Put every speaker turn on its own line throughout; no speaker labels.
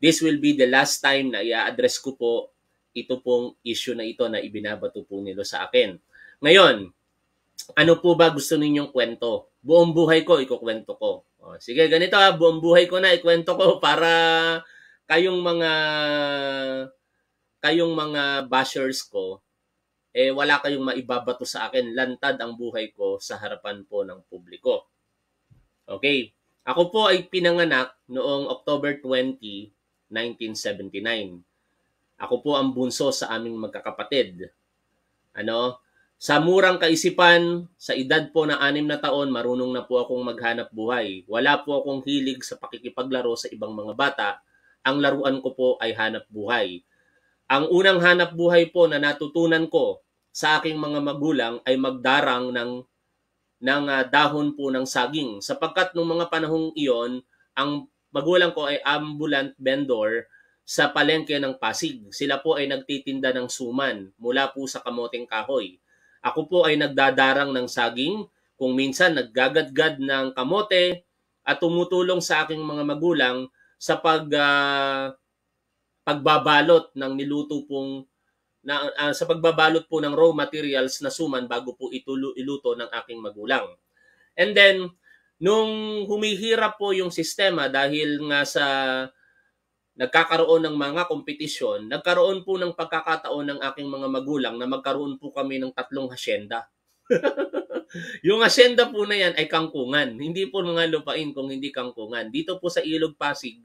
This will be the last time na i-address ko po ito pong issue na ito na ibinabato po nilo sa akin. Ngayon, ano po ba gusto ninyong kwento? Buong buhay ko, ikukwento ko. O, sige, ganito ha, buong buhay ko na ikwento ko para kayong mga kayong mga bashers ko, eh wala kayong maibabato sa akin. Lantad ang buhay ko sa harapan po ng publiko. Okay. Ako po ay pinanganak noong October 20, 1979. Ako po ang bunso sa aming magkakapatid. Ano? Sa murang kaisipan, sa edad po na anim na taon, marunong na po akong maghanap buhay. Wala po akong hilig sa pakikipaglaro sa ibang mga bata. Ang laruan ko po ay hanap buhay. Ang unang hanap buhay po na natutunan ko sa aking mga magulang ay magdarang ng ng uh, dahon po ng saging sapagkat nung mga panahong iyon ang magulang ko ay ambulant vendor sa palengke ng Pasig. Sila po ay nagtitinda ng suman mula po sa kamoteng kahoy. Ako po ay nagdadarang ng saging, kung minsan naggagadgad ng kamote at tumutulong sa aking mga magulang sa pag uh, pagbabalot ng niluto pong na, uh, sa pagbabalot po ng raw materials na suman bago po itulo, ng aking magulang. And then nung humihirap po yung sistema dahil nga sa nagkakaroon ng mga kompetisyon, nagkaroon po ng pagkakataon ng aking mga magulang na magkaroon po kami ng tatlong hasyenda. yung hasyenda po na yan ay kangkungan. Hindi po mga lupain kung hindi kangkungan. Dito po sa Ilog Pasig,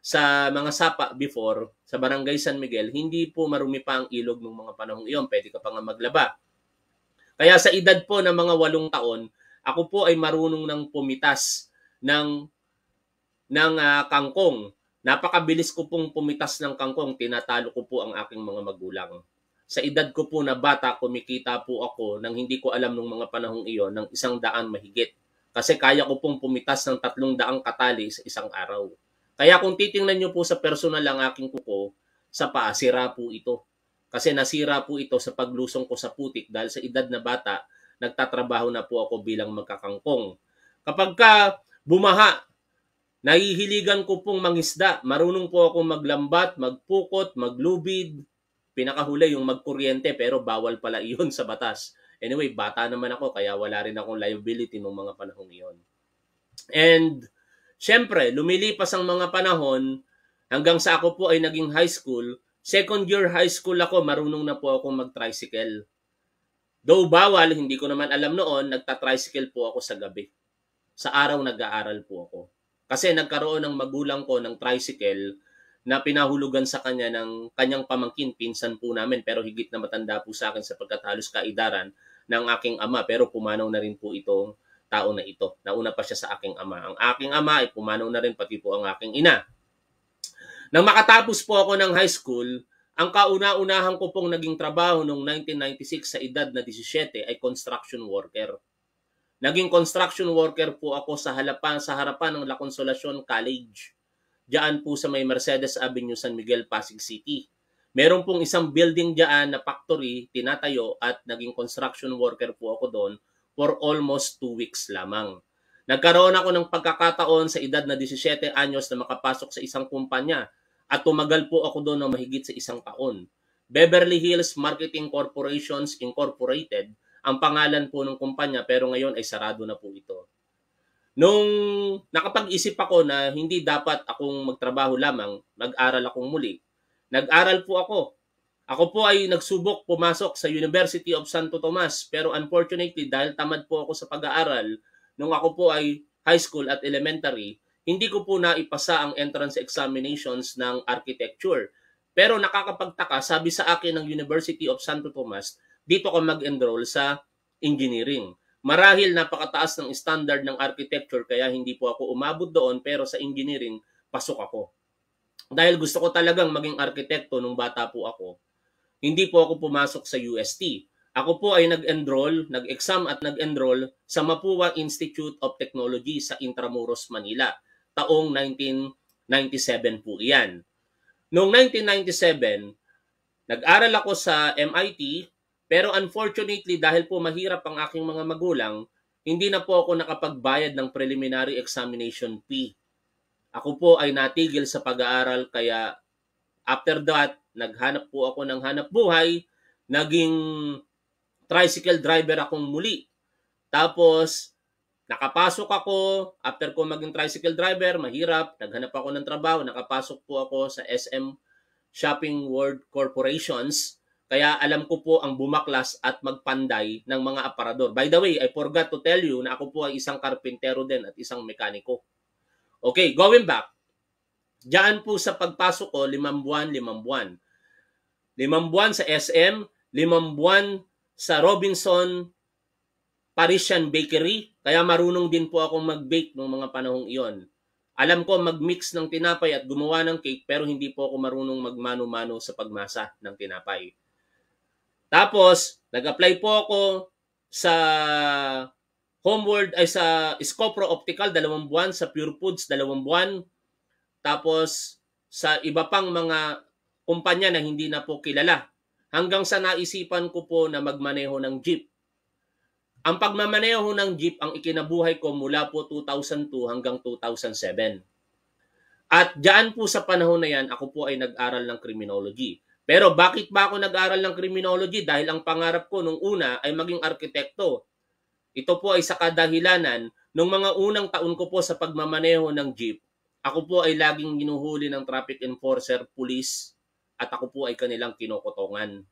sa mga sapa before, sa Barangay San Miguel, hindi po marumi pa ang ilog ng mga panahong iyon. Pwede ka pa nga maglaba. Kaya sa edad po ng mga walong taon, ako po ay marunong ng pumitas ng ng uh, kangkong. Napakabilis ko pong pumitas ng kangkong, tinatalo ko po ang aking mga magulang. Sa edad ko po na bata, kumikita po ako nang hindi ko alam nung mga panahong iyon ng isang daan mahigit. Kasi kaya ko pong pumitas ng tatlong daang katali sa isang araw. Kaya kung titingnan nyo po sa personal ang aking kuko, sa paa, sira po ito. Kasi nasira po ito sa paglusong ko sa putik dahil sa edad na bata, nagtatrabaho na po ako bilang magkakangkong. Kapag ka bumaha, nahihiligan ko pong mangisda. Marunong po ako maglambat, magpukot, maglubid. Pinakahuli yung magkuryente pero bawal pala iyon sa batas. Anyway, bata naman ako kaya wala rin akong liability nung mga panahong iyon. And syempre, lumilipas ang mga panahon hanggang sa ako po ay naging high school. Second year high school ako, marunong na po ako mag-tricycle. Though bawal, hindi ko naman alam noon, nagta-tricycle po ako sa gabi. Sa araw nag-aaral po ako. Kasi nagkaroon ng magulang ko ng tricycle na pinahulugan sa kanya ng kanyang pamangkin, pinsan po namin, pero higit na matanda po sa akin sapagkat halos kaidaran ng aking ama, pero pumanaw na rin po itong tao na ito. Nauna pa siya sa aking ama. Ang aking ama ay pumanaw na rin, pati po ang aking ina. Nang makatapos po ako ng high school, ang kauna-unahan ko pong naging trabaho noong 1996 sa edad na 17 ay construction worker. Naging construction worker po ako sa harapan, sa harapan ng La Consolacion College. Diyan po sa may Mercedes Avenue, San Miguel, Pasig City. Meron pong isang building diyan na factory, tinatayo at naging construction worker po ako doon for almost two weeks lamang. Nagkaroon ako ng pagkakataon sa edad na 17 anyos na makapasok sa isang kumpanya at tumagal po ako doon ng mahigit sa isang taon. Beverly Hills Marketing Corporations Incorporated ang pangalan po ng kumpanya pero ngayon ay sarado na po ito. Nung nakapag-isip ako na hindi dapat akong magtrabaho lamang, nag-aral akong muli. Nag-aral po ako. Ako po ay nagsubok pumasok sa University of Santo Tomas pero unfortunately dahil tamad po ako sa pag-aaral, nung ako po ay high school at elementary, hindi ko po naipasa ang entrance examinations ng architecture. Pero nakakapagtaka, sabi sa akin ng University of Santo Tomas, dito ka mag-enroll sa engineering. Marahil napakataas ng standard ng architecture kaya hindi po ako umabot doon pero sa engineering pasok ako. Dahil gusto ko talagang maging arkitekto nung bata po ako, hindi po ako pumasok sa UST. Ako po ay nag-enroll, nag-exam at nag-enroll sa Mapua Institute of Technology sa Intramuros, Manila taong 1997 po iyan. Noong 1997, nag-aral ako sa MIT pero unfortunately dahil po mahirap ang aking mga magulang, hindi na po ako nakapagbayad ng preliminary examination fee. Ako po ay natigil sa pag-aaral kaya after that, naghanap po ako ng hanap buhay, naging tricycle driver akong muli. Tapos, Nakapasok ako, after ko maging tricycle driver, mahirap, naghanap ako ng trabaho, nakapasok po ako sa SM Shopping World Corporations. Kaya alam ko po ang bumaklas at magpanday ng mga aparador. By the way, I forgot to tell you na ako po ay isang karpintero din at isang mekaniko. Okay, going back. Diyan po sa pagpasok ko, limang buwan, limang buwan. Limang buwan sa SM, limang buwan sa Robinson Parisian Bakery, kaya marunong din po akong mag-bake nung mga panahong iyon. Alam ko mag-mix ng tinapay at gumawa ng cake pero hindi po ako marunong magmano-mano sa pagmasa ng tinapay. Tapos, nag-apply po ako sa Homeward ay sa Scopro Optical dalawang buwan, sa Pure Foods dalawang buwan. Tapos sa iba pang mga kumpanya na hindi na po kilala. Hanggang sa naisipan ko po na magmaneho ng jeep. Ang pagmamaneho ng jeep ang ikinabuhay ko mula po 2002 hanggang 2007. At diyan po sa panahon na yan, ako po ay nag-aral ng criminology. Pero bakit ba ako nag-aral ng criminology? Dahil ang pangarap ko nung una ay maging arkitekto. Ito po ay sa kadahilanan nung mga unang taon ko po sa pagmamaneho ng jeep. Ako po ay laging ginuhuli ng traffic enforcer, police, at ako po ay kanilang kinokotongan.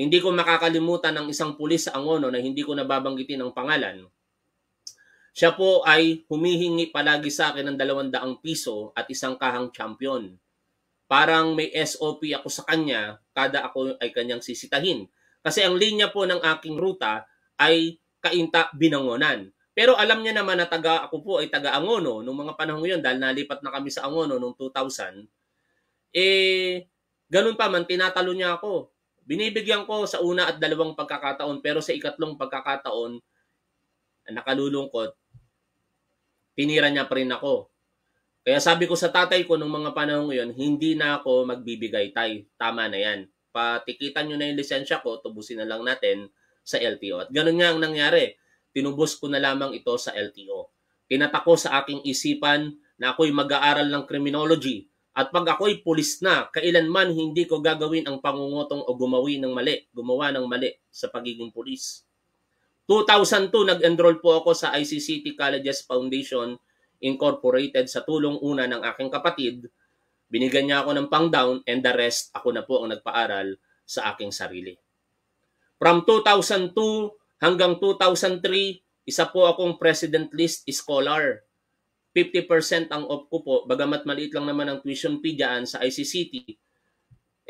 Hindi ko makakalimutan ng isang pulis sa Angono na hindi ko nababanggitin ang pangalan. Siya po ay humihingi palagi sa akin ng 200 piso at isang kahang champion. Parang may SOP ako sa kanya kada ako ay kanyang sisitahin. Kasi ang linya po ng aking ruta ay kainta binangonan. Pero alam niya naman na taga ako po ay taga Angono nung mga panahon yon dahil nalipat na kami sa Angono nung 2000. Eh, ganun pa man, tinatalo niya ako. Binibigyan ko sa una at dalawang pagkakataon pero sa ikatlong pagkakataon, nakalulungkot, tinira niya pa rin ako. Kaya sabi ko sa tatay ko nung mga panahon yon, hindi na ako magbibigay tay. Tama na yan. Patikitan nyo na yung lisensya ko, tubusin na lang natin sa LTO. At ganun nga ang nangyari. Tinubos ko na lamang ito sa LTO. Tinatako sa aking isipan na ako'y mag-aaral ng criminology at pag ako'y pulis na, kailanman hindi ko gagawin ang pangungutong o gumawi ng mali, gumawa ng mali sa pagiging pulis. 2002, nag-enroll po ako sa ICCT Colleges Foundation Incorporated sa tulong una ng aking kapatid. Binigyan niya ako ng pang-down and the rest, ako na po ang nagpaaral sa aking sarili. From 2002 hanggang 2003, isa po akong President List Scholar 50% ang off ko po, bagamat maliit lang naman ang tuition fee dyan sa ICCT,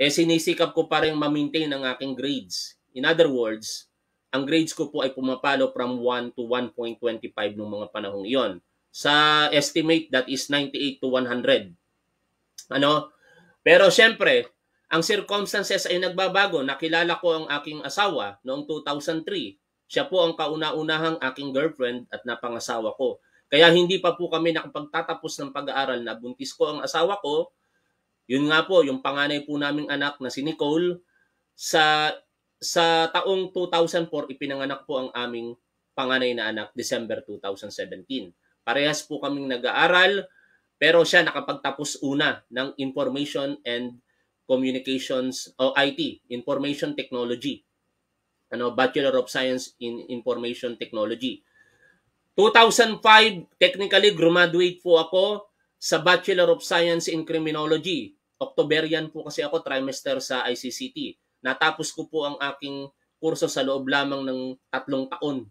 eh sinisikap ko pa rin ma-maintain ang aking grades. In other words, ang grades ko po ay pumapalo from 1 to 1.25 noong mga panahong iyon. Sa estimate, that is 98 to 100. Ano? Pero syempre, ang circumstances ay nagbabago. Nakilala ko ang aking asawa noong 2003. Siya po ang kauna-unahang aking girlfriend at napangasawa ko. Kaya hindi pa po kami nakapagtatapos ng pag-aaral na buntis ko ang asawa ko. Yun nga po, yung panganay po naming anak na si Nicole sa sa taong 2004 ipinanganak po ang aming panganay na anak December 2017. Parehas po kaming nag-aaral pero siya nakapagtapos una ng Information and Communications o IT, Information Technology. Ano, Bachelor of Science in Information Technology. 2005, technically, graduate po ako sa Bachelor of Science in Criminology. Octoberian po kasi ako, trimester sa ICCT. Natapos ko po ang aking kurso sa loob lamang ng tatlong taon.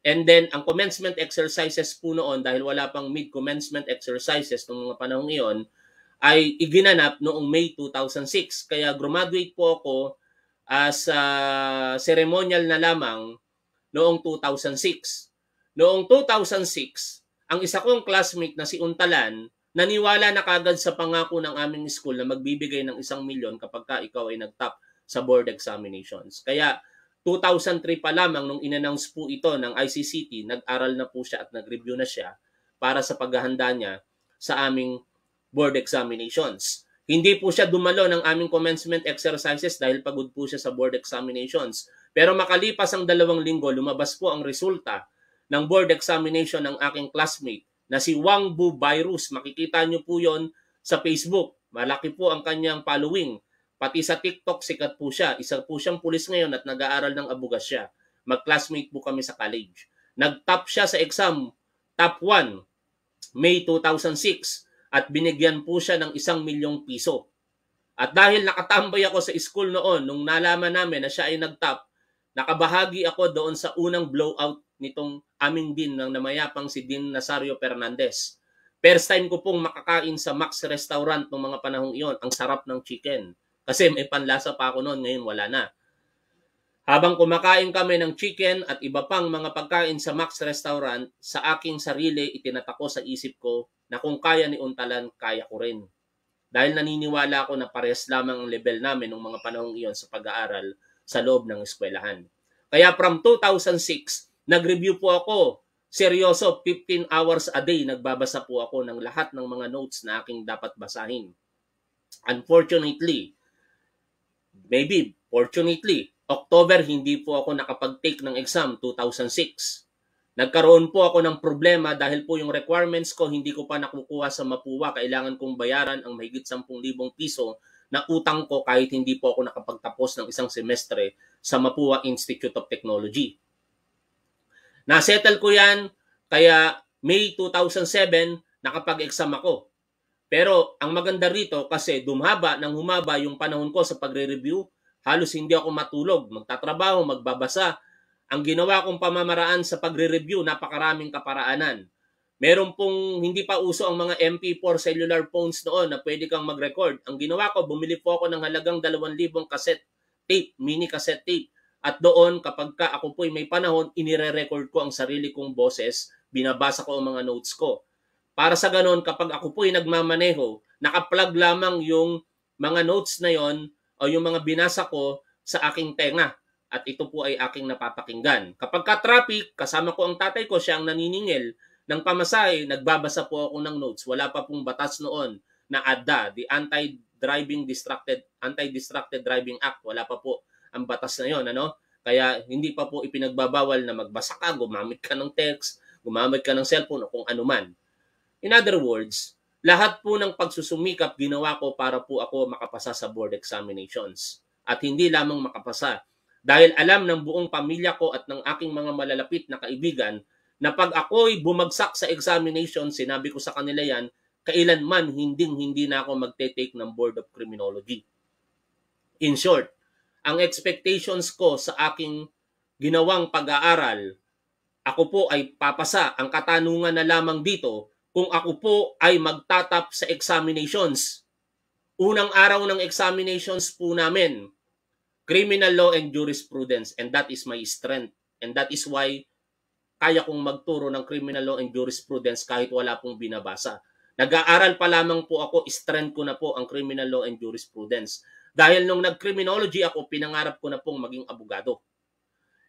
And then, ang commencement exercises po noon, dahil wala pang mid-commencement exercises noong mga panahong iyon, ay iginanap noong May 2006. Kaya graduate po ako as uh, ceremonial na lamang noong 2006. Noong 2006, ang isa kong classmate na si Untalan, naniwala na kagad sa pangako ng aming school na magbibigay ng isang milyon kapag ka ikaw ay nag-top sa board examinations. Kaya 2003 pa lamang nung inannounce po ito ng ICCT, nag-aral na po siya at nag-review na siya para sa paghahanda niya sa aming board examinations. Hindi po siya dumalo ng aming commencement exercises dahil pagod po siya sa board examinations. Pero makalipas ang dalawang linggo, lumabas po ang resulta ng board examination ng aking classmate na si Wang Bu Virus. Makikita nyo po yon sa Facebook. Malaki po ang kanyang following. Pati sa TikTok, sikat po siya. Isa po siyang pulis ngayon at nag-aaral ng abugas siya. Mag-classmate po kami sa college. Nag-top siya sa exam, top 1, May 2006. At binigyan po siya ng isang milyong piso. At dahil nakatambay ako sa school noon, nung nalaman namin na siya ay nag-top, Nakabahagi ako doon sa unang blowout nitong aming din ng namayapang si Din Nasario Fernandez. First time ko pong makakain sa Max Restaurant noong mga panahong iyon. Ang sarap ng chicken. Kasi may panlasa pa ako noon, ngayon wala na. Habang kumakain kami ng chicken at iba pang mga pagkain sa Max Restaurant, sa aking sarili itinatako sa isip ko na kung kaya ni Untalan, kaya ko rin. Dahil naniniwala ako na parehas lamang ang level namin noong mga panahong iyon sa pag-aaral sa loob ng eskwelahan. Kaya from 2006, nag-review po ako. Seryoso, 15 hours a day nagbabasa po ako ng lahat ng mga notes na aking dapat basahin. Unfortunately, maybe fortunately, October hindi po ako nakapag-take ng exam 2006. Nagkaroon po ako ng problema dahil po yung requirements ko hindi ko pa nakukuha sa Mapua. Kailangan kong bayaran ang mahigit 10,000 piso na utang ko kahit hindi po ako nakapagtapos ng isang semestre sa Mapua Institute of Technology. Nasettle ko yan kaya May 2007 nakapag-exam ako. Pero ang maganda rito kasi dumhaba nang humaba yung panahon ko sa pagre-review, halos hindi ako matulog, magtatrabaho, magbabasa. Ang ginawa kong pamamaraan sa pagre-review, napakaraming kaparaanan. Meron pong hindi pa uso ang mga MP4 cellular phones noon na pwede kang mag-record. Ang ginawa ko, bumili po ako ng halagang 2,000 cassette tape, mini cassette tape. At doon, kapag ka ako po may panahon, inire-record ko ang sarili kong boses, binabasa ko ang mga notes ko. Para sa ganon, kapag ako po'y ay nagmamaneho, nakaplug lamang yung mga notes na yon o yung mga binasa ko sa aking tenga. At ito po ay aking napapakinggan. Kapag ka-traffic, kasama ko ang tatay ko, siya ang naniningil ng pamasay, nagbabasa po ako ng notes. Wala pa pong batas noon na ADA, the Anti-Driving Distracted Anti-Distracted Driving Act. Wala pa po ang batas na 'yon, ano? Kaya hindi pa po ipinagbabawal na magbasa ka, gumamit ka ng text, gumamit ka ng cellphone o kung ano man. In other words, lahat po ng pagsusumikap ginawa ko para po ako makapasa sa board examinations. At hindi lamang makapasa. Dahil alam ng buong pamilya ko at ng aking mga malalapit na kaibigan na pag ako'y bumagsak sa examination, sinabi ko sa kanila yan, kailanman hinding hindi na ako magte-take ng Board of Criminology. In short, ang expectations ko sa aking ginawang pag-aaral, ako po ay papasa. Ang katanungan na lamang dito, kung ako po ay magtatap sa examinations. Unang araw ng examinations po namin, criminal law and jurisprudence, and that is my strength. And that is why kaya kong magturo ng criminal law and jurisprudence kahit wala pong binabasa. Nag-aaral pa lamang po ako, strength ko na po ang criminal law and jurisprudence. Dahil nung nag-criminology ako, pinangarap ko na pong maging abogado.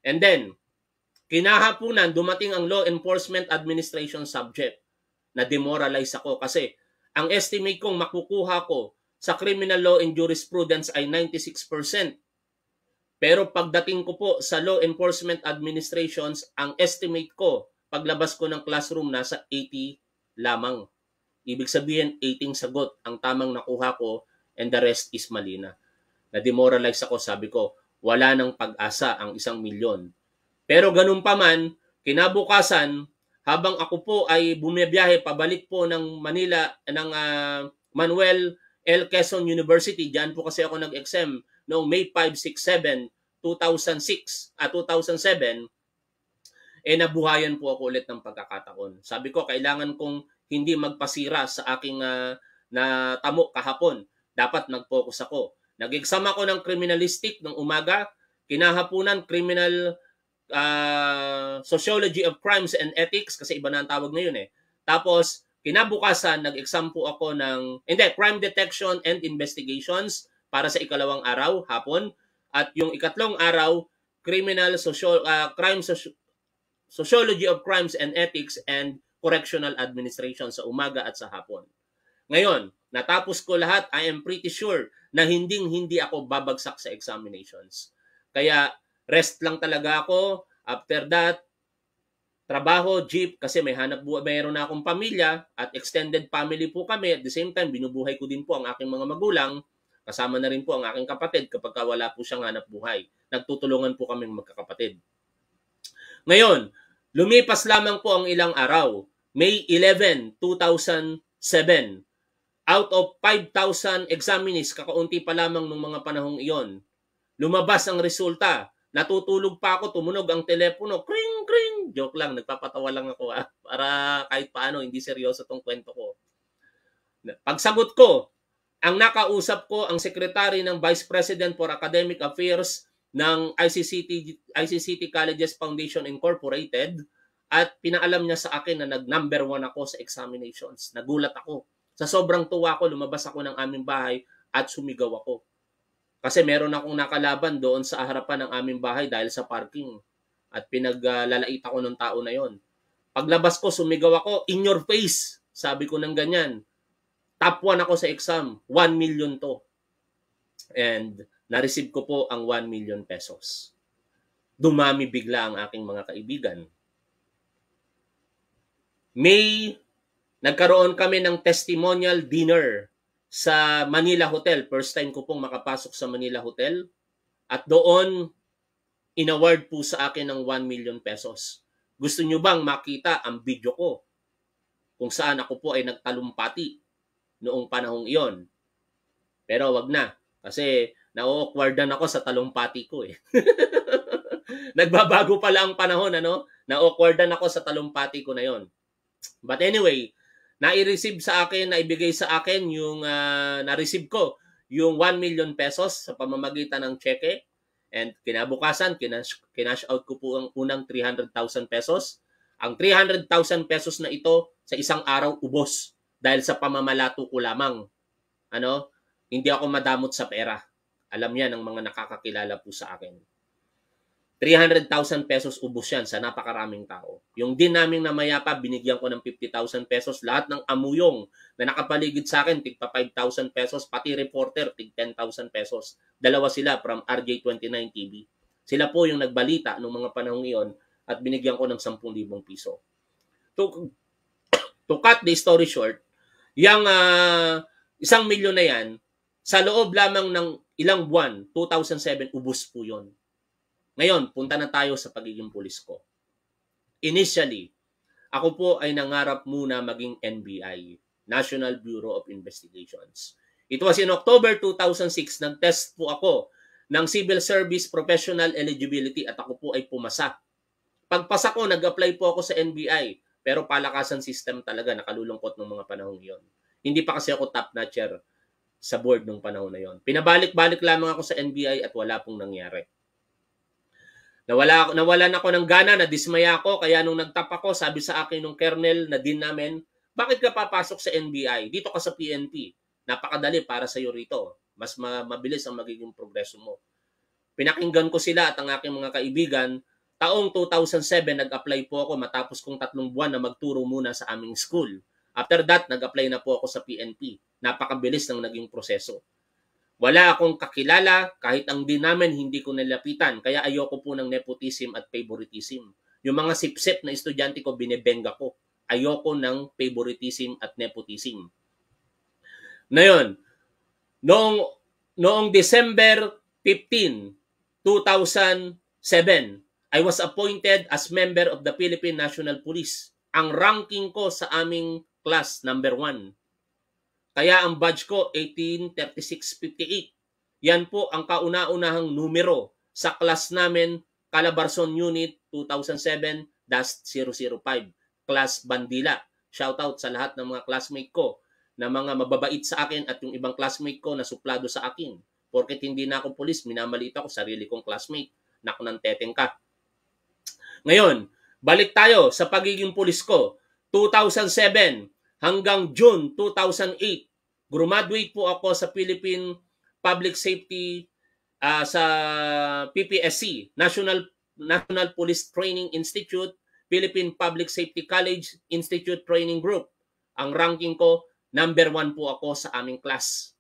And then, kinahapunan, dumating ang Law Enforcement Administration subject na demoralize ako kasi ang estimate kong makukuha ko sa criminal law and jurisprudence ay 96%. Pero pagdating ko po sa law enforcement administrations, ang estimate ko, paglabas ko ng classroom, nasa 80 lamang. Ibig sabihin, 18 sagot ang tamang nakuha ko and the rest is mali na. Na-demoralize ako, sabi ko, wala nang pag-asa ang isang milyon. Pero ganun pa man, kinabukasan, habang ako po ay bumibiyahe pabalik po ng Manila, ng uh, Manuel L. Quezon University, diyan po kasi ako nag-exam, no May 5, 6, 7, 2006 at uh, 2007 eh nabuhayan po ako ulit ng pagkakataon. Sabi ko kailangan kong hindi magpasira sa aking uh, ah, na tamo kahapon. Dapat mag focus ako. Nag-exam ako ng criminalistic ng umaga, kinahapunan criminal uh, sociology of crimes and ethics kasi iba na ang tawag ngayon eh. Tapos kinabukasan nag-exam po ako ng hindi crime detection and investigations para sa ikalawang araw, hapon. At yung ikatlong araw, Criminal Social, uh, Crime Soci- Sociology of Crimes and Ethics and Correctional Administration sa umaga at sa hapon. Ngayon, natapos ko lahat. I am pretty sure na hindi hindi ako babagsak sa examinations. Kaya rest lang talaga ako. After that, trabaho, jeep, kasi may hanap buhay, mayroon na akong pamilya at extended family po kami. At the same time, binubuhay ko din po ang aking mga magulang. Kasama na rin po ang aking kapatid kapag wala po siyang hanap buhay. Nagtutulungan po kaming magkakapatid. Ngayon, lumipas lamang po ang ilang araw. May 11, 2007. Out of 5,000 examinees, kakaunti pa lamang nung mga panahong iyon, lumabas ang resulta. Natutulog pa ako, tumunog ang telepono. Kring, kring. Joke lang, nagpapatawa lang ako ah, para kahit paano, hindi seryoso tong kwento ko. Pagsabot ko, ang nakausap ko ang secretary ng Vice President for Academic Affairs ng ICCT, ICCT Colleges Foundation Incorporated at pinaalam niya sa akin na nag number one ako sa examinations. Nagulat ako. Sa sobrang tuwa ko, lumabas ako ng aming bahay at sumigaw ako. Kasi meron akong nakalaban doon sa harapan ng aming bahay dahil sa parking. At pinaglalait ako ng tao na yon. Paglabas ko, sumigaw ako, in your face. Sabi ko ng ganyan top 1 ako sa exam, 1 million to. And na-receive ko po ang 1 million pesos. Dumami bigla ang aking mga kaibigan. May nagkaroon kami ng testimonial dinner sa Manila Hotel. First time ko pong makapasok sa Manila Hotel. At doon, inaward po sa akin ng 1 million pesos. Gusto nyo bang makita ang video ko kung saan ako po ay nagtalumpati noong panahong iyon. Pero wag na kasi na awkward na ako sa talumpati ko eh. Nagbabago pala ang panahon ano? na awkward na ako sa talumpati ko na yon. But anyway, na-receive sa akin, naibigay sa akin yung uh, na-receive ko yung 1 million pesos sa pamamagitan ng cheque. And kinabukasan, kinash, kinash out ko po ang unang 300,000 pesos. Ang 300,000 pesos na ito sa isang araw ubos dahil sa pamamalato ko lamang. Ano? Hindi ako madamot sa pera. Alam yan ng mga nakakakilala po sa akin. 300,000 pesos ubos yan sa napakaraming tao. Yung din naming namayapa, binigyan ko ng 50,000 pesos. Lahat ng amuyong na nakapaligid sa akin, tigpa 5,000 pesos, pati reporter, tig 10,000 pesos. Dalawa sila from RJ29 TV. Sila po yung nagbalita noong mga panahong iyon at binigyan ko ng 10,000 piso. To, to cut the story short, Yang uh, isang milyon na yan, sa loob lamang ng ilang buwan, 2007, ubos po yon. Ngayon, punta na tayo sa pagiging pulis ko. Initially, ako po ay nangarap muna maging NBI, National Bureau of Investigations. It was in October 2006, nag-test po ako ng Civil Service Professional Eligibility at ako po ay pumasa. Pagpasa ko, nag-apply po ako sa NBI. Pero palakasan system talaga nakalulungkot ng mga panahong yon. Hindi pa kasi ako top notcher sa board nung panahon na yon. Pinabalik-balik lamang ako sa NBI at wala pong nangyari. Nawala, nawalan ako ng gana, nadismaya ako, kaya nung nagtap ako, sabi sa akin nung kernel na din namin, bakit ka papasok sa NBI? Dito ka sa PNP. Napakadali para sa iyo rito. Mas ma- mabilis ang magiging progreso mo. Pinakinggan ko sila at ang aking mga kaibigan Taong 2007, nag-apply po ako matapos kong tatlong buwan na magturo muna sa aming school. After that, nag-apply na po ako sa PNP. Napakabilis ng naging proseso. Wala akong kakilala, kahit ang din namin hindi ko nilapitan, kaya ayoko po ng nepotism at favoritism. Yung mga sipsip na estudyante ko, binebenga ko. Ayoko ng favoritism at nepotism. Ngayon, noong, noong December 15, 2007, I was appointed as member of the Philippine National Police. Ang ranking ko sa aming class, number 1. Kaya ang badge ko, 183658. Yan po ang kauna-unahang numero sa class namin, Calabarzon Unit 2007-005, class Bandila. Shoutout sa lahat ng mga classmate ko na mga mababait sa akin at yung ibang classmate ko na suplado sa akin. Porkit hindi na ako polis, minamaliit ako sarili kong classmate. Naku ng teteng ka. Ngayon, balik tayo sa pagiging pulis ko. 2007 hanggang June 2008, graduate po ako sa Philippine Public Safety uh, sa PPSC, National National Police Training Institute, Philippine Public Safety College Institute Training Group. Ang ranking ko, number one po ako sa aming class.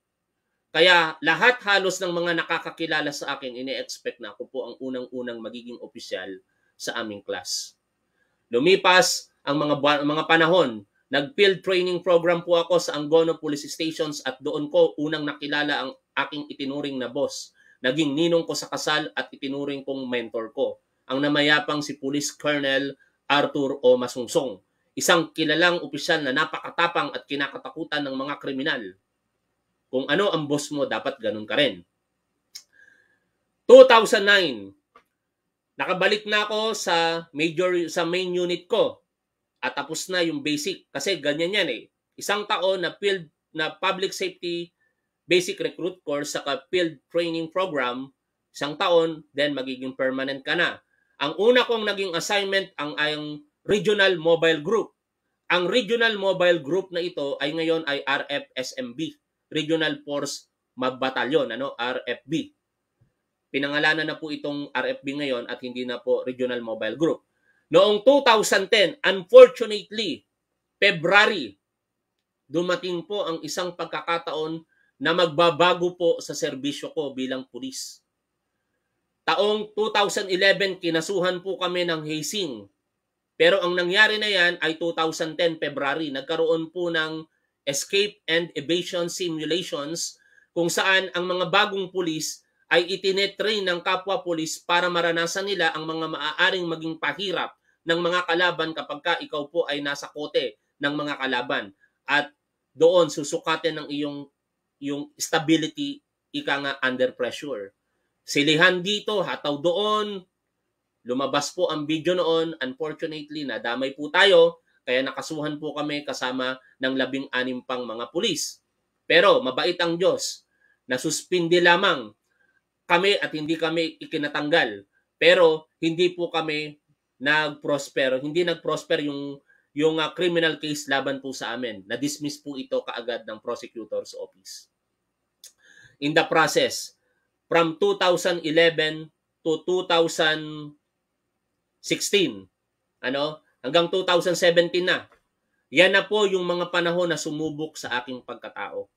Kaya lahat halos ng mga nakakakilala sa akin, ine-expect na ako po ang unang-unang magiging opisyal sa aming class. Lumipas ang mga buwan, mga panahon, nag-field training program po ako sa Angono Police Stations at doon ko unang nakilala ang aking itinuring na boss. Naging ninong ko sa kasal at itinuring kong mentor ko, ang namayapang si Police Colonel Arthur O. Masungsong, isang kilalang opisyal na napakatapang at kinakatakutan ng mga kriminal. Kung ano ang boss mo, dapat ganun ka rin. 2009, Nakabalik na ako sa major sa main unit ko at tapos na yung basic kasi ganyan yan eh. Isang taon na field na public safety basic recruit course sa field training program, isang taon then magiging permanent ka na. Ang una kong naging assignment ang ang regional mobile group. Ang regional mobile group na ito ay ngayon ay RFSMB, Regional Force Battalion, ano, RFB. Pinangalanan na po itong RFB ngayon at hindi na po Regional Mobile Group. Noong 2010, unfortunately, February, dumating po ang isang pagkakataon na magbabago po sa serbisyo ko bilang pulis. Taong 2011, kinasuhan po kami ng hazing. Pero ang nangyari na yan ay 2010, February. Nagkaroon po ng escape and evasion simulations kung saan ang mga bagong pulis ay itinetrain ng kapwa pulis para maranasan nila ang mga maaaring maging pahirap ng mga kalaban kapag ka ikaw po ay nasa kote ng mga kalaban. At doon susukatin ng iyong yung stability ika nga under pressure. Silihan dito, hataw doon. Lumabas po ang video noon. Unfortunately, nadamay po tayo. Kaya nakasuhan po kami kasama ng labing anim pang mga pulis. Pero mabait ang Diyos. Nasuspindi lamang kami at hindi kami ikinatanggal. Pero hindi po kami nagprosper, hindi nagprosper yung yung uh, criminal case laban po sa amin. Na-dismiss po ito kaagad ng prosecutor's office. In the process, from 2011 to 2016, ano, hanggang 2017 na, yan na po yung mga panahon na sumubok sa aking pagkatao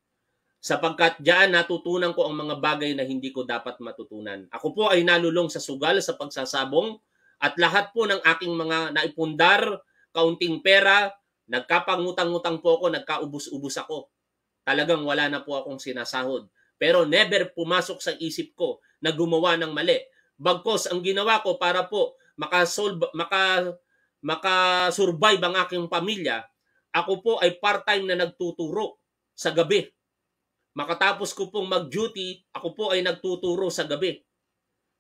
sapagkat diyan natutunan ko ang mga bagay na hindi ko dapat matutunan. Ako po ay nalulong sa sugal sa pagsasabong at lahat po ng aking mga naipundar, kaunting pera, nagkapangutang-utang po ako, nagkaubos-ubos ako. Talagang wala na po akong sinasahod. Pero never pumasok sa isip ko na gumawa ng mali. Bagkos ang ginawa ko para po makasolve, maka, makasurvive ang aking pamilya, ako po ay part-time na nagtuturo sa gabi Makatapos ko pong mag-duty, ako po ay nagtuturo sa gabi.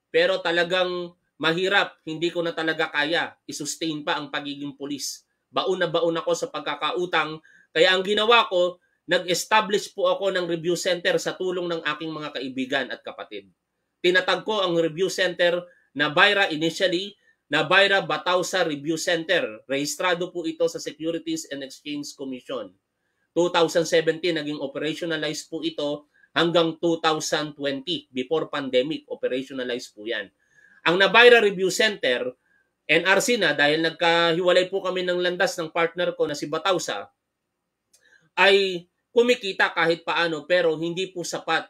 Pero talagang mahirap, hindi ko na talaga kaya i-sustain pa ang pagiging pulis. Baon na baon ako sa pagkakautang, kaya ang ginawa ko, nag-establish po ako ng review center sa tulong ng aking mga kaibigan at kapatid. Tinatag ko ang review center na Byra initially, na Byra Batausa Review Center. Rehistrado po ito sa Securities and Exchange Commission. 2017 naging operationalize po ito hanggang 2020 before pandemic operationalize po 'yan. Ang Nabira Review Center NRC na dahil nagkahiwalay po kami ng landas ng partner ko na si Batawsa, ay kumikita kahit paano pero hindi po sapat.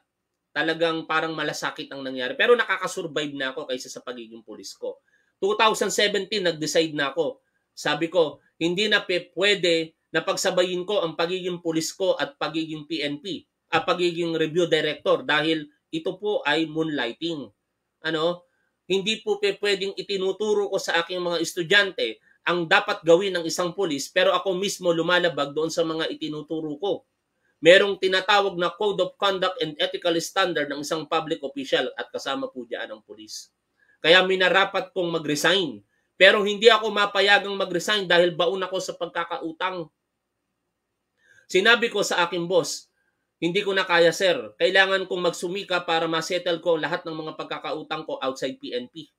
Talagang parang malasakit ang nangyari. Pero nakakasurvive na ako kaysa sa pagiging pulis ko. 2017, nag-decide na ako. Sabi ko, hindi na pe pwede na pagsabayin ko ang pagiging pulis ko at pagiging PNP, at ah, pagiging review director dahil ito po ay moonlighting. Ano? Hindi po pwedeng itinuturo ko sa aking mga estudyante ang dapat gawin ng isang pulis pero ako mismo lumalabag doon sa mga itinuturo ko. Merong tinatawag na Code of Conduct and Ethical Standard ng isang public official at kasama po diyan ang pulis. Kaya minarapat kong mag-resign. Pero hindi ako mapayagang mag-resign dahil baon ako sa pagkakautang Sinabi ko sa aking boss, hindi ko na kaya sir. Kailangan kong magsumika para masettle ko lahat ng mga pagkakautang ko outside PNP.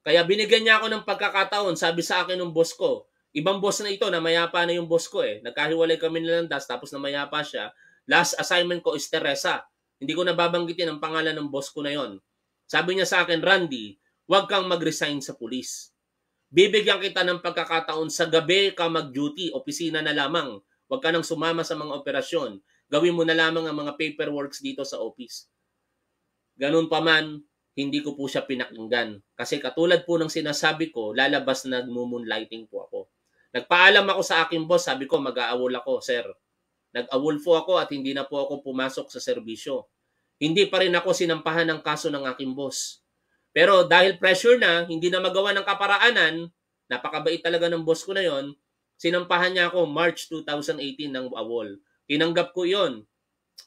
Kaya binigyan niya ako ng pagkakataon, sabi sa akin ng boss ko. Ibang boss na ito, na mayapa na yung boss ko eh. Nagkahiwalay kami ng landas, tapos namayapa siya. Last assignment ko is Teresa. Hindi ko nababanggitin ang pangalan ng boss ko na yon. Sabi niya sa akin, Randy, huwag kang mag-resign sa pulis. Bibigyan kita ng pagkakataon sa gabi ka mag-duty, opisina na lamang Huwag ka nang sumama sa mga operasyon. Gawin mo na lamang ang mga paperworks dito sa office. Ganun pa man, hindi ko po siya pinakinggan. Kasi katulad po ng sinasabi ko, lalabas na nagmumoonlighting po ako. Nagpaalam ako sa aking boss, sabi ko mag-aawol ako, sir. nag aawol po ako at hindi na po ako pumasok sa serbisyo. Hindi pa rin ako sinampahan ng kaso ng aking boss. Pero dahil pressure na, hindi na magawa ng kaparaanan, napakabait talaga ng boss ko na yon, Sinampahan niya ako March 2018 ng AWOL. Tinanggap ko yon.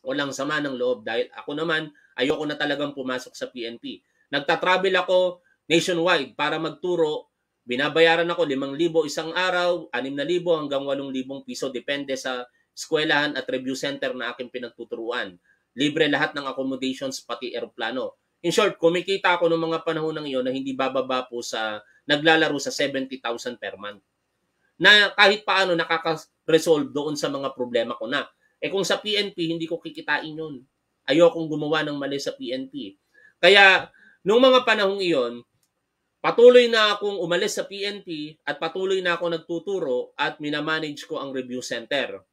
Walang sama ng loob dahil ako naman ayoko na talagang pumasok sa PNP. Nagta-travel ako nationwide para magturo. Binabayaran ako 5,000 isang araw, 6,000 hanggang 8,000 piso depende sa eskwelahan at review center na aking pinagtuturuan. Libre lahat ng accommodations pati eroplano. In short, kumikita ako noong mga panahon ng iyon na hindi bababa po sa naglalaro sa 70,000 per month na kahit paano nakaka-resolve doon sa mga problema ko na. Eh kung sa PNP, hindi ko kikitain yun. Ayokong gumawa ng mali sa PNP. Kaya, nung mga panahong iyon, patuloy na akong umalis sa PNP at patuloy na ako nagtuturo at minamanage ko ang review center.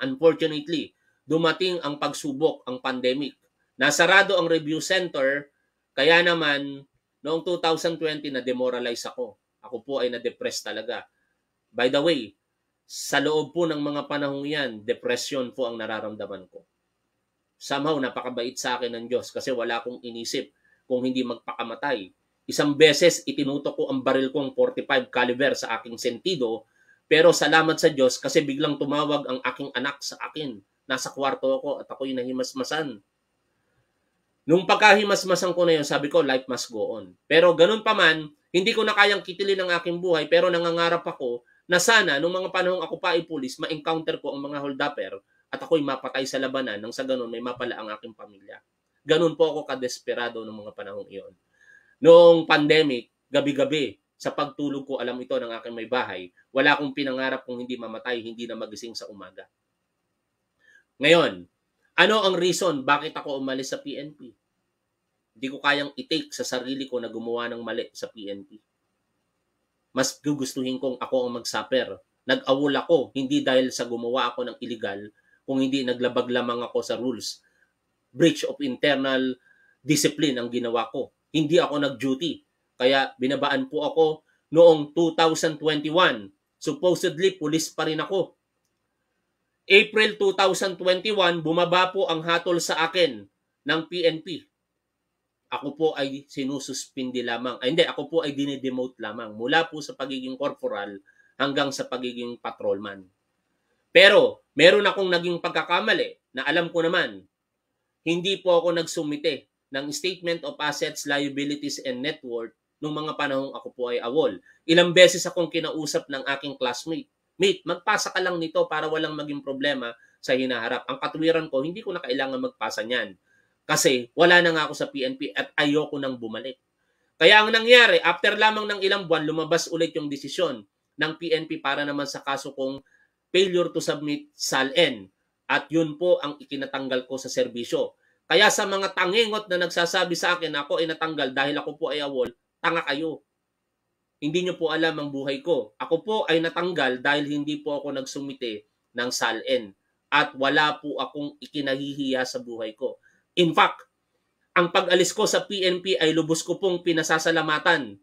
Unfortunately, dumating ang pagsubok, ang pandemic. Nasarado ang review center, kaya naman noong 2020 na demoralize ako. Ako po ay na-depress talaga. By the way, sa loob po ng mga panahong yan, depression po ang nararamdaman ko. Somehow, napakabait sa akin ng Diyos kasi wala akong inisip kung hindi magpakamatay. Isang beses, itinutok ko ang baril kong 45 caliber sa aking sentido, pero salamat sa Diyos kasi biglang tumawag ang aking anak sa akin. Nasa kwarto ako at ako'y nahimasmasan. Nung pagkahimasmasan ko na yun, sabi ko, life must go on. Pero ganun pa man, hindi ko na kayang kitilin ang aking buhay, pero nangangarap ako na sana nung mga panahong ako pa ay pulis, ma-encounter ko ang mga holdupper at ako'y mapatay sa labanan nang sa ganun may mapala ang aking pamilya. Ganun po ako kadesperado ng mga panahong iyon. Noong pandemic, gabi-gabi, sa pagtulog ko, alam ito ng aking may bahay, wala akong pinangarap kung hindi mamatay, hindi na magising sa umaga. Ngayon, ano ang reason bakit ako umalis sa PNP? Hindi ko kayang itake sa sarili ko na gumawa ng mali sa PNP mas gugustuhin kong ako ang magsuffer. Nag-awol ako, hindi dahil sa gumawa ako ng illegal, kung hindi naglabag lamang ako sa rules. Breach of internal discipline ang ginawa ko. Hindi ako nag-duty. Kaya binabaan po ako noong 2021. Supposedly, pulis pa rin ako. April 2021, bumaba po ang hatol sa akin ng PNP ako po ay sinususpindi lamang. Ay, ah, hindi, ako po ay dinedemote lamang mula po sa pagiging corporal hanggang sa pagiging patrolman. Pero meron akong naging pagkakamali na alam ko naman, hindi po ako nagsumite ng Statement of Assets, Liabilities, and Net Worth nung mga panahong ako po ay awol. Ilang beses akong kinausap ng aking classmate. Mate, magpasa ka lang nito para walang maging problema sa hinaharap. Ang katwiran ko, hindi ko na kailangan magpasa niyan kasi wala na nga ako sa PNP at ayoko nang bumalik. Kaya ang nangyari, after lamang ng ilang buwan, lumabas ulit yung desisyon ng PNP para naman sa kaso kong failure to submit SALN. At yun po ang ikinatanggal ko sa serbisyo. Kaya sa mga tangingot na nagsasabi sa akin na ako ay natanggal dahil ako po ay awol, tanga kayo. Hindi nyo po alam ang buhay ko. Ako po ay natanggal dahil hindi po ako nagsumite ng SALN. At wala po akong ikinahihiya sa buhay ko. In fact, ang pag-alis ko sa PNP ay lubos ko pong pinasasalamatan.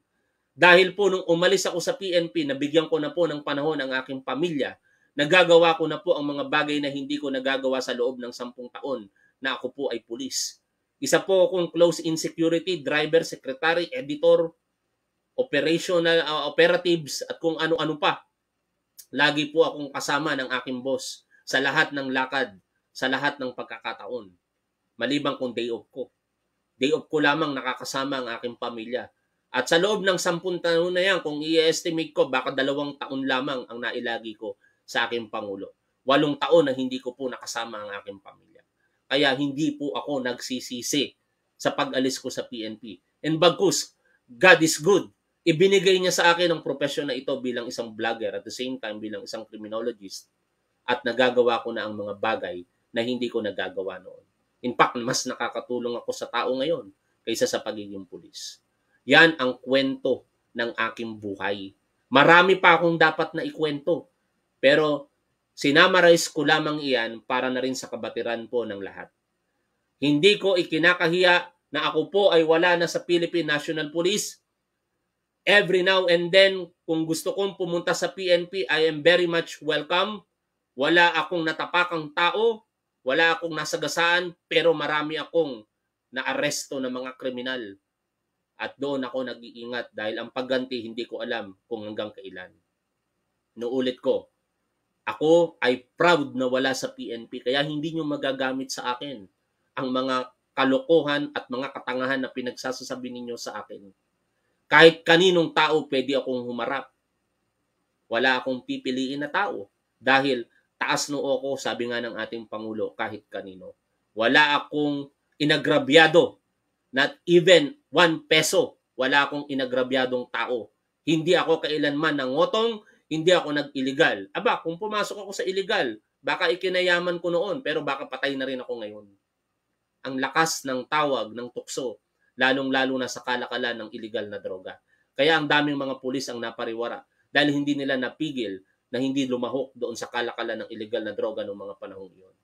Dahil po nung umalis ako sa PNP, nabigyan ko na po ng panahon ang aking pamilya. Nagagawa ko na po ang mga bagay na hindi ko nagagawa sa loob ng sampung taon na ako po ay pulis. Isa po akong close in security, driver, secretary, editor, operational uh, operatives at kung ano-ano pa. Lagi po akong kasama ng aking boss sa lahat ng lakad, sa lahat ng pagkakataon maliban kung day off ko. Day off ko lamang nakakasama ang aking pamilya. At sa loob ng sampung taon na yan, kung i-estimate ko, baka dalawang taon lamang ang nailagi ko sa aking Pangulo. Walong taon na hindi ko po nakasama ang aking pamilya. Kaya hindi po ako nagsisisi sa pag-alis ko sa PNP. And bagus, God is good. Ibinigay niya sa akin ang profesyon na ito bilang isang vlogger at the same time bilang isang criminologist at nagagawa ko na ang mga bagay na hindi ko nagagawa noon. In fact, mas nakakatulong ako sa tao ngayon kaysa sa pagiging pulis. Yan ang kwento ng aking buhay. Marami pa akong dapat na ikwento. Pero sinamarize ko lamang iyan para na rin sa kabatiran po ng lahat. Hindi ko ikinakahiya na ako po ay wala na sa Philippine National Police. Every now and then, kung gusto kong pumunta sa PNP, I am very much welcome. Wala akong natapakang tao wala akong nasagasaan pero marami akong naaresto ng mga kriminal. At doon ako nag-iingat dahil ang pagganti hindi ko alam kung hanggang kailan. Nuulit ko, ako ay proud na wala sa PNP kaya hindi nyo magagamit sa akin ang mga kalokohan at mga katangahan na pinagsasasabi ninyo sa akin. Kahit kaninong tao pwede akong humarap. Wala akong pipiliin na tao dahil taas noo ko, sabi nga ng ating Pangulo, kahit kanino. Wala akong inagrabyado, not even one peso. Wala akong inagrabyadong tao. Hindi ako kailanman nangotong, hindi ako nag-illegal. Aba, kung pumasok ako sa illegal, baka ikinayaman ko noon, pero baka patay na rin ako ngayon. Ang lakas ng tawag ng tukso, lalong-lalo na sa kalakalan ng illegal na droga. Kaya ang daming mga pulis ang napariwara dahil hindi nila napigil na hindi lumahok doon sa kalakalan ng ilegal na droga noong mga panahong iyon.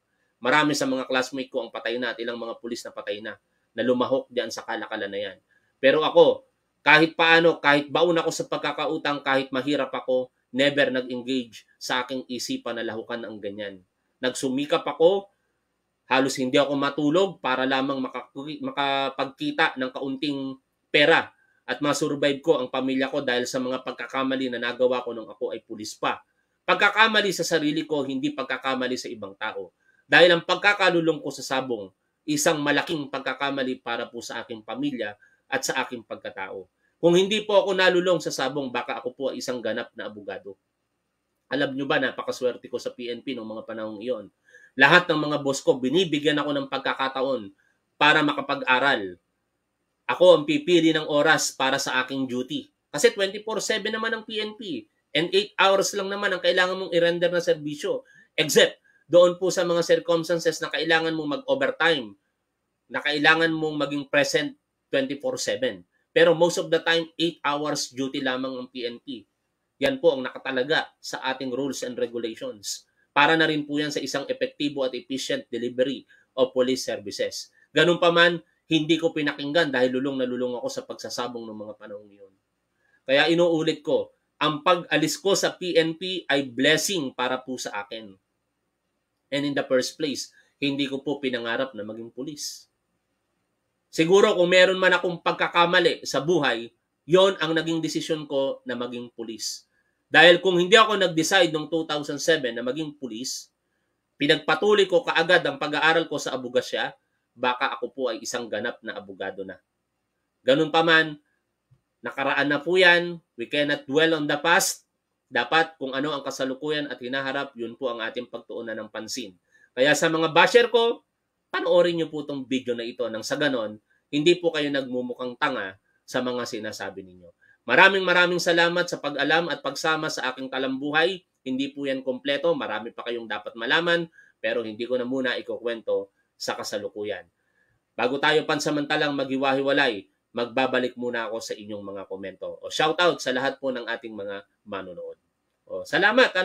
Marami sa mga classmate ko ang patay na at ilang mga pulis na patay na na lumahok diyan sa kalakalan na yan. Pero ako, kahit paano, kahit baon ako sa pagkakautang, kahit mahirap ako, never nag-engage sa aking isipan na lahukan ang ganyan. Nagsumikap ako, halos hindi ako matulog para lamang makapagkita ng kaunting pera at masurvive ko ang pamilya ko dahil sa mga pagkakamali na nagawa ko nung ako ay pulis pa Pagkakamali sa sarili ko, hindi pagkakamali sa ibang tao. Dahil ang pagkakalulong ko sa sabong, isang malaking pagkakamali para po sa aking pamilya at sa aking pagkatao. Kung hindi po ako nalulong sa sabong, baka ako po isang ganap na abogado. Alam nyo ba, napakaswerte ko sa PNP noong mga panahong iyon. Lahat ng mga boss ko, binibigyan ako ng pagkakataon para makapag-aral. Ako ang pipili ng oras para sa aking duty. Kasi 24-7 naman ang PNP. And 8 hours lang naman ang kailangan mong i-render na serbisyo. Except doon po sa mga circumstances na kailangan mong mag-overtime, na kailangan mong maging present 24-7. Pero most of the time, 8 hours duty lamang ang PNP. Yan po ang nakatalaga sa ating rules and regulations. Para na rin po yan sa isang epektibo at efficient delivery of police services. Ganun pa man, hindi ko pinakinggan dahil lulong na lulong ako sa pagsasabong ng mga panahon yun. Kaya inuulit ko, ang pag-alis ko sa PNP ay blessing para po sa akin. And in the first place, hindi ko po pinangarap na maging pulis. Siguro kung meron man akong pagkakamali sa buhay, yon ang naging desisyon ko na maging pulis. Dahil kung hindi ako nag-decide noong 2007 na maging pulis, pinagpatuloy ko kaagad ang pag-aaral ko sa abogasya, baka ako po ay isang ganap na abogado na. Ganun pa man, Nakaraan na po yan. We cannot dwell on the past. Dapat kung ano ang kasalukuyan at hinaharap, yun po ang ating pagtuunan ng pansin. Kaya sa mga basher ko, panoorin niyo po itong video na ito nang sa ganon, hindi po kayo nagmumukhang tanga sa mga sinasabi ninyo. Maraming maraming salamat sa pag-alam at pagsama sa aking kalambuhay. Hindi po yan kompleto, marami pa kayong dapat malaman, pero hindi ko na muna ikukwento sa kasalukuyan. Bago tayo pansamantalang maghiwa-hiwalay, magbabalik muna ako sa inyong mga komento. O out sa lahat po ng ating mga manonood. O, salamat! Ah.